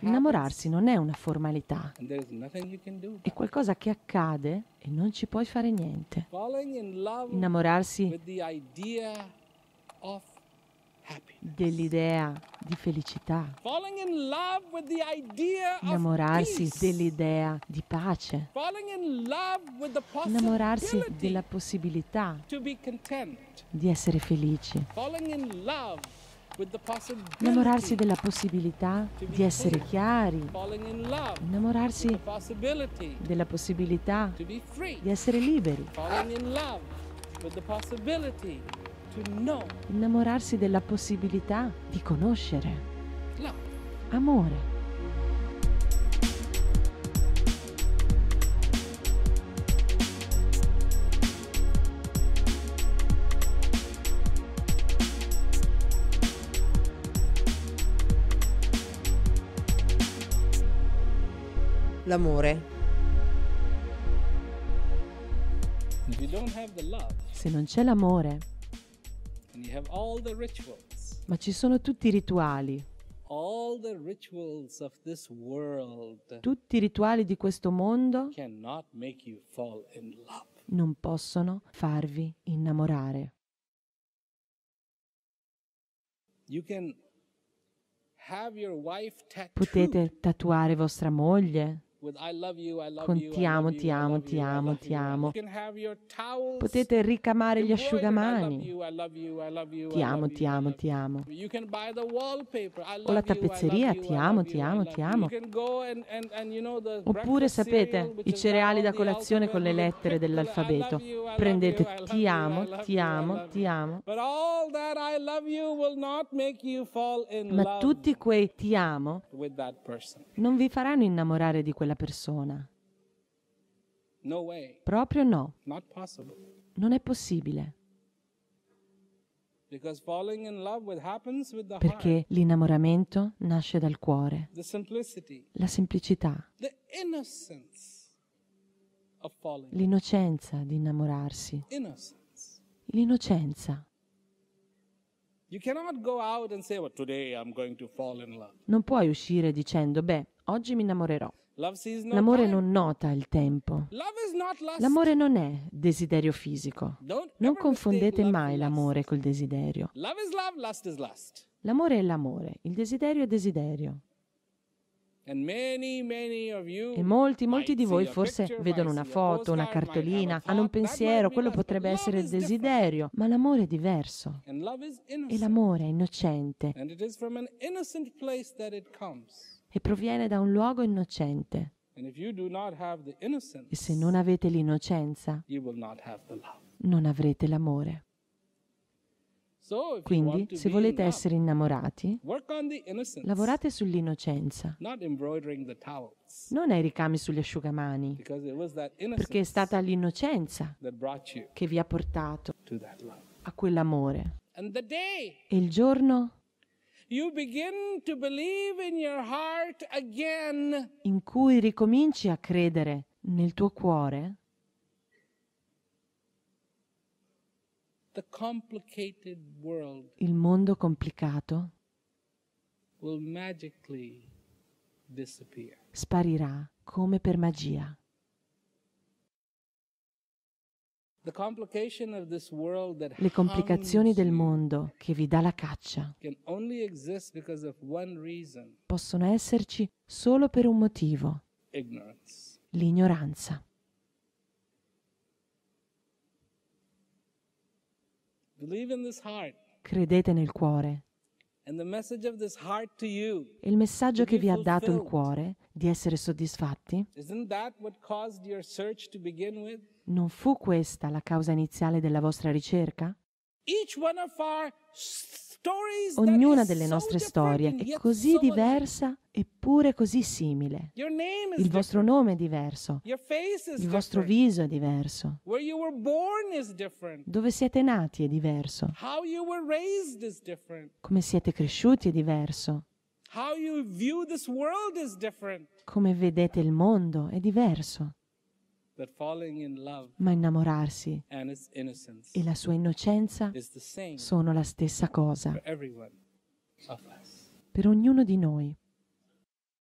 Innamorarsi non è una formalità, è qualcosa che accade e non ci puoi fare niente. Innamorarsi dell'idea di felicità, innamorarsi dell'idea di pace, innamorarsi della possibilità di essere felici. Innamorarsi della possibilità di essere chiari, innamorarsi della possibilità di essere liberi, innamorarsi della possibilità di conoscere. Amore. l'amore. Se non c'è l'amore, ma ci sono tutti i rituali, tutti i rituali di questo mondo non possono farvi innamorare. Potete tatuare vostra moglie, con ti amo, ti amo, ti amo, ti amo. Potete ricamare gli asciugamani. Ti amo, ti amo, ti amo. O la tappezzeria, ti amo, ti amo, ti amo. Oppure sapete, i cereali da colazione con le lettere dell'alfabeto prendete ti amo, ti amo, ti amo. Ma tutti quei ti amo non vi faranno innamorare di quella persona. Proprio no. Non è possibile. Perché l'innamoramento nasce dal cuore, la semplicità, l'innocenza di innamorarsi, l'innocenza. Non puoi uscire dicendo, beh, oggi mi innamorerò. L'amore non nota il tempo. L'amore non è desiderio fisico. Non confondete mai l'amore col desiderio. L'amore è l'amore, il desiderio è desiderio. E molti, molti di voi forse vedono una foto, una cartolina, hanno un pensiero, quello potrebbe essere il desiderio, ma l'amore è diverso. E l'amore è innocente. E proviene da un luogo innocente. E se non avete l'innocenza, non avrete l'amore. Quindi, se volete essere innamorati, lavorate sull'innocenza, non ai ricami sugli asciugamani, perché è stata l'innocenza che vi ha portato a quell'amore. E il giorno in cui ricominci a credere nel tuo cuore, il mondo complicato sparirà come per magia. Le complicazioni del mondo che vi dà la caccia possono esserci solo per un motivo, l'ignoranza. Credete nel cuore. E il messaggio che vi ha dato il cuore di essere soddisfatti? Non fu questa la causa iniziale della vostra ricerca? Each one of our Ognuna delle nostre storie è così diversa eppure così simile. Il vostro nome è diverso, il vostro viso è diverso, dove siete nati è diverso, come siete cresciuti è diverso, come vedete il mondo è diverso ma innamorarsi e la sua innocenza sono la stessa cosa per ognuno di noi.